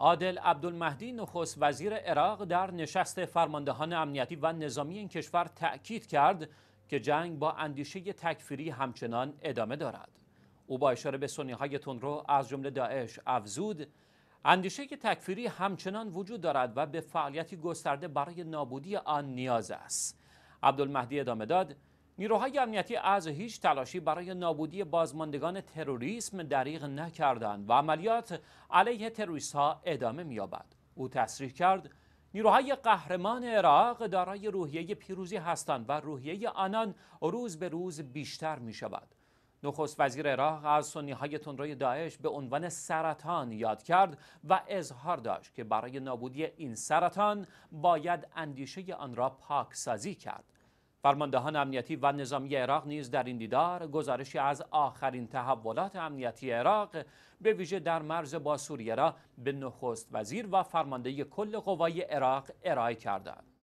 عادل عبدالمهدی نخست وزیر عراق در نشست فرماندهان امنیتی و نظامی این کشور تأکید کرد که جنگ با اندیشه تکفیری همچنان ادامه دارد او با اشاره به سنی های از جمله داعش افزود اندیشه تکفیری همچنان وجود دارد و به فعالیتی گسترده برای نابودی آن نیاز است عبدالمهدی ادامه داد نیروهای امنیتی از هیچ تلاشی برای نابودی بازماندگان تروریسم دریغ نکردند و عملیات علیه تروریست ها ادامه می‌یابد. او تصریح کرد نیروهای قهرمان عراق دارای روحیه پیروزی هستند و روحیه آنان روز به روز بیشتر می شود. نخست وزیر عراق از سنی های تندروی داعش به عنوان سرطان یاد کرد و اظهار داشت که برای نابودی این سرطان باید اندیشه آن را پاک سازی کرد. فرماندهان امنیتی و نظامی عراق نیز در این دیدار گزارشی از آخرین تحولات امنیتی عراق به ویژه در مرز با سوریه را به نخست وزیر و فرمانده کل قوای عراق ارائه کردند.